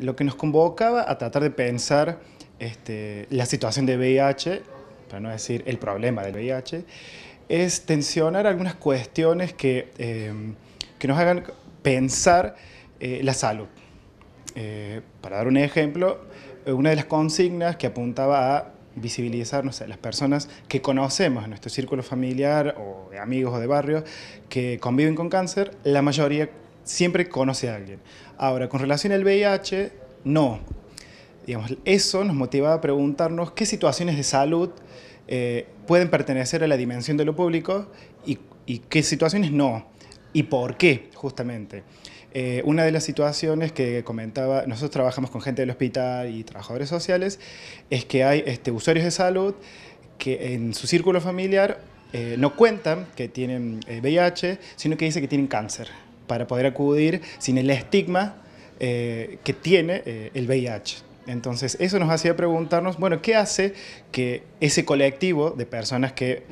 Lo que nos convocaba a tratar de pensar este, la situación de VIH, para no decir el problema del VIH, es tensionar algunas cuestiones que, em, nos hagan pensar eh, la salud. Eh, para dar un ejemplo, una de las consignas que apuntaba a visibilizar, no las personas que conocemos en nuestro círculo familiar o de amigos o de barrio que conviven con cáncer, la mayoría siempre conoce a alguien. Ahora, con relación al VIH, no. Digamos, eso nos motiva a preguntarnos qué situaciones de salud eh, pueden pertenecer a la dimensión de lo público y, qué situaciones no. ¿Y por qué, justamente? Eh, una de las situaciones que comentaba, nosotros trabajamos con gente del hospital y trabajadores sociales, es que hay este, usuarios de salud que en su círculo familiar eh, no cuentan que tienen VIH, sino que dicen que tienen cáncer para poder acudir sin el estigma eh, que tiene eh, el VIH. Entonces, eso nos hacía preguntarnos, bueno, ¿qué hace que ese colectivo de personas que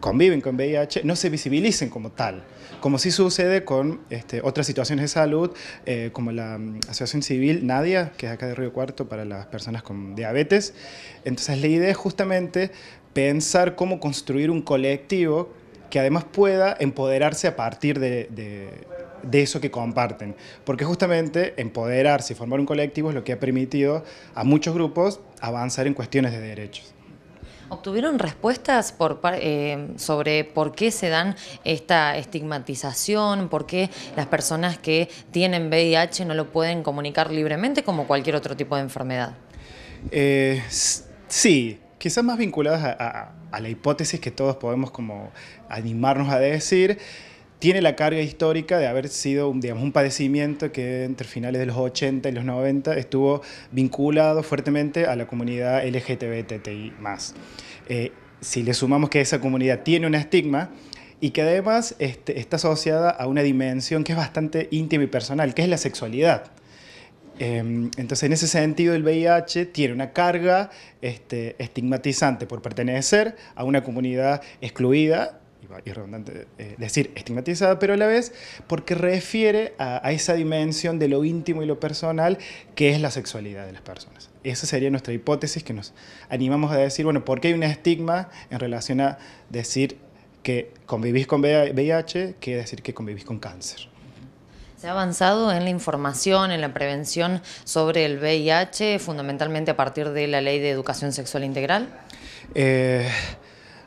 conviven con VIH no se visibilicen como tal, como sí sucede con este, otras situaciones de salud, eh, como la mm, Asociación Civil Nadia, que es acá de Río Cuarto para las personas con diabetes. Entonces la idea es justamente pensar cómo construir un colectivo que además pueda empoderarse a partir de, de eso que comparten. Porque justamente empoderarse y formar un colectivo es lo que ha permitido a muchos grupos avanzar en cuestiones de derechos. ¿Obtuvieron respuestas eh, sobre por qué se dan esta estigmatización? ¿Por qué las personas que tienen VIH no lo pueden comunicar libremente como cualquier otro tipo de enfermedad? Eh, sí, quizás más vinculadas a, la hipótesis que todos podemos como animarnos a decir tiene la carga histórica de haber sido digamos, un padecimiento que entre finales de los 80 y los 90 estuvo vinculado fuertemente a la comunidad LGTBTI más. Eh, si le sumamos que esa comunidad tiene un estigma y que además este, está asociada a una dimensión que es bastante íntima y personal, que es la sexualidad. Em, entonces, en ese sentido, el VIH tiene una carga este, estigmatizante por pertenecer a una comunidad excluida y redundante eh, decir estigmatizada, pero a la vez porque refiere a, esa dimensión de lo íntimo y lo personal que es la sexualidad de las personas. Esa sería nuestra hipótesis que nos animamos a decir, bueno, ¿por qué hay un estigma en relación a decir que convivís con VIH que decir que convivís con cáncer? Se ha avanzado en la información, en la prevención sobre el VIH, fundamentalmente a partir de la Ley de Educación Sexual Integral. Eh,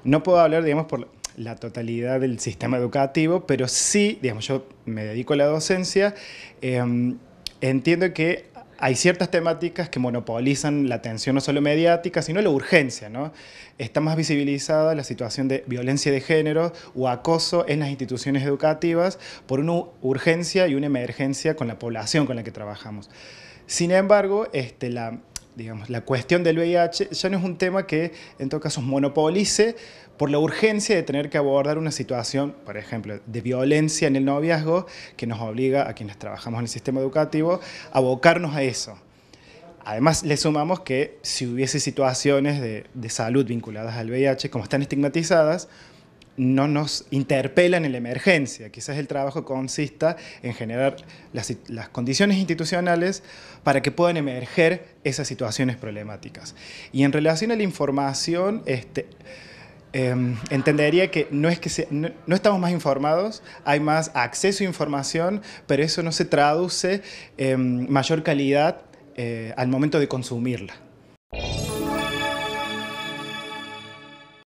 no puedo hablar, digamos, por, la totalidad del sistema educativo, pero sí, digamos, yo me dedico a la docencia, em, entiendo que hay ciertas temáticas que monopolizan la atención no solo mediática, sino la urgencia. ¿no? Está más visibilizada la situación de violencia de género o acoso en las instituciones educativas por una urgencia y una emergencia con la población con la que trabajamos. Sin embargo, este, la, la cuestión del VIH ya no es un tema que en todo caso monopolice por la urgencia de tener que abordar una situación, por ejemplo, de violencia en el noviazgo, que nos obliga a quienes trabajamos en el sistema educativo a abocarnos a eso. Además, le sumamos que si hubiese situaciones de, de salud vinculadas al VIH, como están estigmatizadas, no nos interpelan en la emergencia. Quizás el trabajo consista en generar las, condiciones institucionales para que puedan emerger esas situaciones problemáticas. Y en relación a la información, este, em, entendería que, no, es que estamos más informados, hay más acceso a información, pero eso no se traduce en mayor calidad eh, al momento de consumirla.